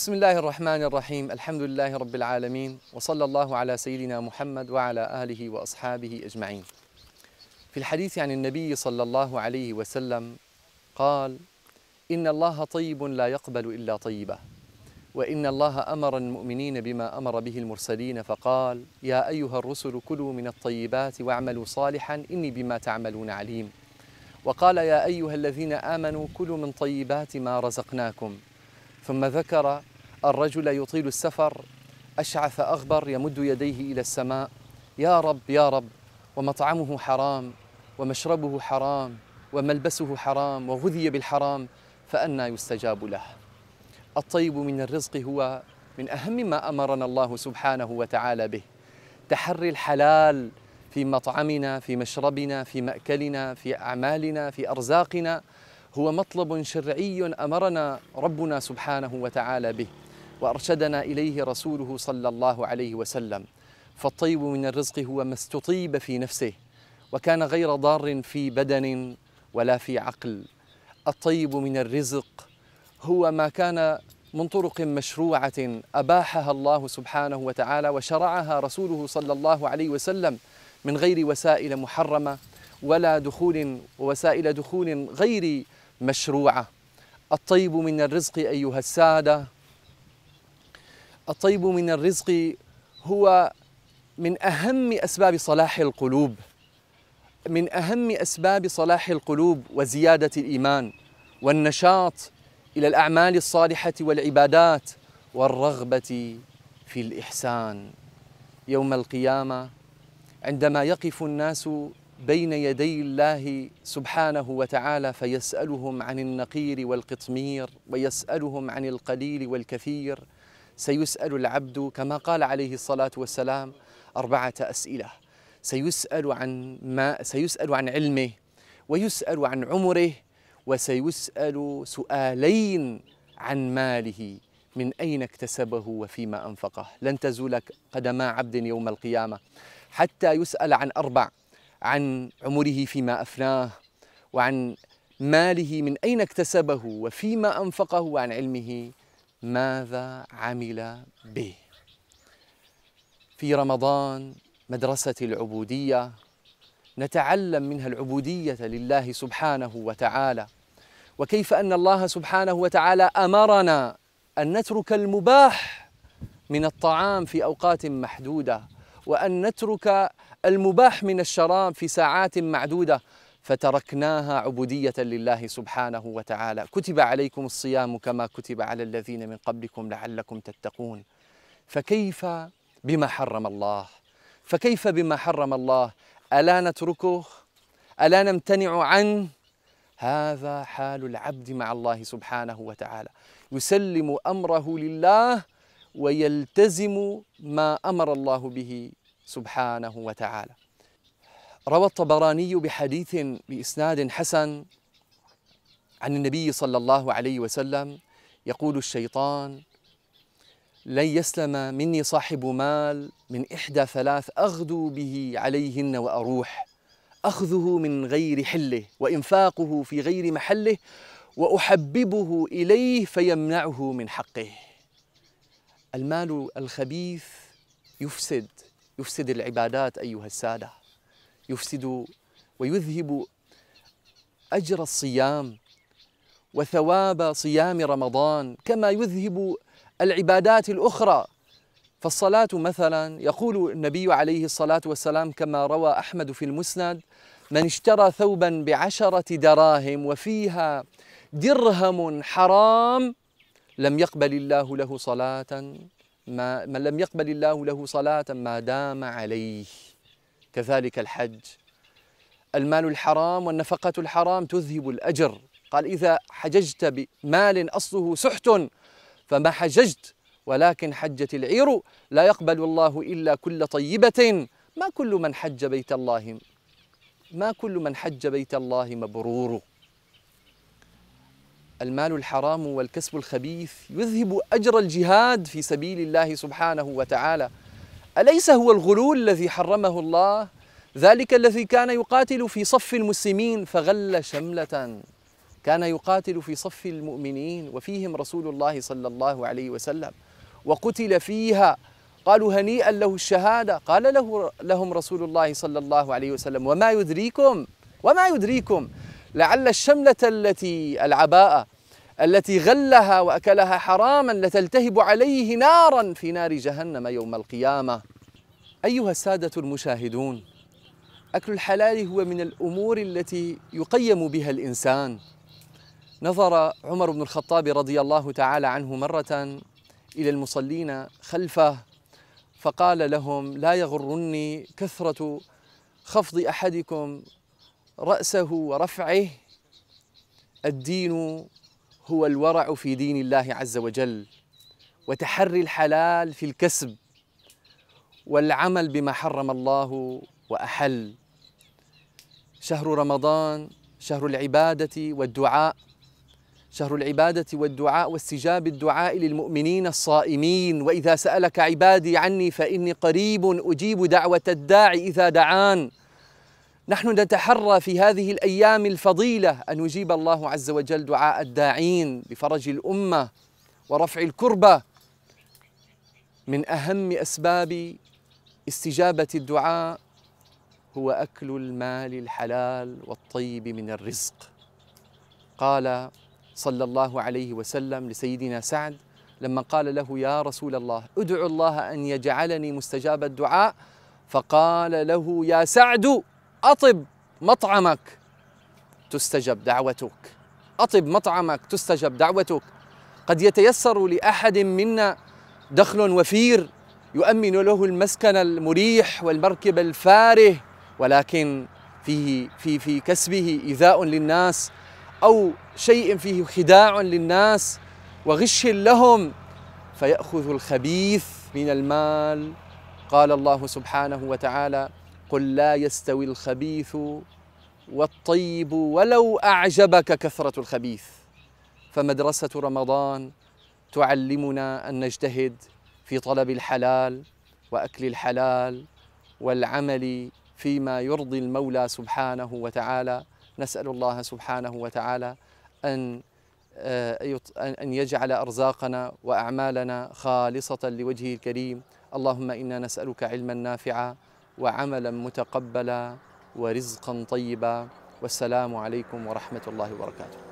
بسم الله الرحمن الرحيم الحمد لله رب العالمين وصلى الله على سيدنا محمد وعلى آله وأصحابه أجمعين في الحديث عن النبي صلى الله عليه وسلم قال إن الله طيب لا يقبل إلا طيبة وإن الله أمر المؤمنين بما أمر به المرسلين فقال يا أيها الرسل كلوا من الطيبات واعملوا صالحا إني بما تعملون عليم وقال يا أيها الذين آمنوا كلوا من طيبات ما رزقناكم ثم ذكر الرجل يطيل السفر أشعث أغبر يمد يديه إلى السماء يا رب يا رب ومطعمه حرام ومشربه حرام وملبسه حرام وغذي بالحرام فأنا يستجاب له الطيب من الرزق هو من أهم ما أمرنا الله سبحانه وتعالى به تحري الحلال في مطعمنا في مشربنا في مأكلنا في أعمالنا في أرزاقنا هو مطلب شرعي امرنا ربنا سبحانه وتعالى به وارشدنا اليه رسوله صلى الله عليه وسلم فالطيب من الرزق هو ما استطيب في نفسه وكان غير ضار في بدن ولا في عقل الطيب من الرزق هو ما كان من طرق مشروعه اباحها الله سبحانه وتعالى وشرعها رسوله صلى الله عليه وسلم من غير وسائل محرمه ولا دخول وسائل دخول غير مشروعة الطيب من الرزق أيها السادة الطيب من الرزق هو من أهم أسباب صلاح القلوب من أهم أسباب صلاح القلوب وزيادة الإيمان والنشاط إلى الأعمال الصالحة والعبادات والرغبة في الإحسان يوم القيامة عندما يقف الناس بين يدي الله سبحانه وتعالى فيسألهم عن النقير والقطمير ويسألهم عن القليل والكثير سيسأل العبد كما قال عليه الصلاة والسلام أربعة أسئلة سيسأل عن ما سيسأل عن علمه ويسأل عن عمره وسيسأل سؤالين عن ماله من أين اكتسبه وفيما أنفقه لن تزول قدما عبد يوم القيامة حتى يسأل عن أربع عن عمره فيما أفناه وعن ماله من أين اكتسبه وفيما أنفقه وعن علمه ماذا عمل به في رمضان مدرسة العبودية نتعلم منها العبودية لله سبحانه وتعالى وكيف أن الله سبحانه وتعالى أمرنا أن نترك المباح من الطعام في أوقات محدودة وأن نترك المباح من الشراب في ساعات معدودة فتركناها عبودية لله سبحانه وتعالى كتب عليكم الصيام كما كتب على الذين من قبلكم لعلكم تتقون فكيف بما حرم الله فكيف بما حرم الله ألا نتركه ألا نمتنع عنه هذا حال العبد مع الله سبحانه وتعالى يسلم أمره لله ويلتزم ما أمر الله به سبحانه وتعالى روى الطبراني بحديث بإسناد حسن عن النبي صلى الله عليه وسلم يقول الشيطان لن يسلم مني صاحب مال من إحدى ثلاث أغدو به عليهن وأروح أخذه من غير حله وإنفاقه في غير محله وأحببه إليه فيمنعه من حقه المال الخبيث يفسد يفسد العبادات أيها السادة يفسد ويذهب أجر الصيام وثواب صيام رمضان كما يذهب العبادات الأخرى فالصلاة مثلا يقول النبي عليه الصلاة والسلام كما روى أحمد في المسند من اشترى ثوبا بعشرة دراهم وفيها درهم حرام لم يقبل الله له صلاة ما من لم يقبل الله له صلاة ما دام عليه كذلك الحج المال الحرام والنفقة الحرام تذهب الأجر قال إذا حججت بمال أصله سحت فما حججت ولكن حجت العير لا يقبل الله إلا كل طيبة ما كل من حج بيت الله ما كل من حج بيت الله مبرور المال الحرام والكسب الخبيث يذهب اجر الجهاد في سبيل الله سبحانه وتعالى اليس هو الغلول الذي حرمه الله ذلك الذي كان يقاتل في صف المسلمين فغل شمله كان يقاتل في صف المؤمنين وفيهم رسول الله صلى الله عليه وسلم وقتل فيها قالوا هنيئا له الشهاده قال له لهم رسول الله صلى الله عليه وسلم وما يدريكم وما يدريكم لعل الشملة التي العباءة التي غلها وأكلها حراما لتلتهب عليه نارا في نار جهنم يوم القيامة أيها السادة المشاهدون أكل الحلال هو من الأمور التي يقيم بها الإنسان نظر عمر بن الخطاب رضي الله تعالى عنه مرة إلى المصلين خلفه فقال لهم لا يغرني كثرة خفض أحدكم رأسه ورفعه الدين هو الورع في دين الله عز وجل وتحري الحلال في الكسب والعمل بما حرم الله وأحل شهر رمضان شهر العبادة والدعاء شهر العبادة والدعاء واستجاب الدعاء للمؤمنين الصائمين وإذا سألك عبادي عني فإني قريب أجيب دعوة الداعي إذا دعان نحن نتحرى في هذه الايام الفضيله ان يجيب الله عز وجل دعاء الداعين بفرج الامه ورفع الكربه من اهم اسباب استجابه الدعاء هو اكل المال الحلال والطيب من الرزق قال صلى الله عليه وسلم لسيدنا سعد لما قال له يا رسول الله ادعو الله ان يجعلني مستجاب الدعاء فقال له يا سعد أطب مطعمك تستجب دعوتك أطب مطعمك تستجب دعوتك قد يتيسر لأحد منا دخل وفير يؤمن له المسكن المريح والمركب الفاره ولكن فيه في في كسبه إيذاء للناس أو شيء فيه خداع للناس وغش لهم فيأخذ الخبيث من المال قال الله سبحانه وتعالى قل لا يستوي الخبيث والطيب ولو اعجبك كثره الخبيث فمدرسه رمضان تعلمنا ان نجتهد في طلب الحلال واكل الحلال والعمل فيما يرضي المولى سبحانه وتعالى نسال الله سبحانه وتعالى ان آه، ان يجعل ارزاقنا واعمالنا خالصه لوجهه الكريم اللهم انا نسالك علما نافعا وعملا متقبلا ورزقا طيبا والسلام عليكم ورحمه الله وبركاته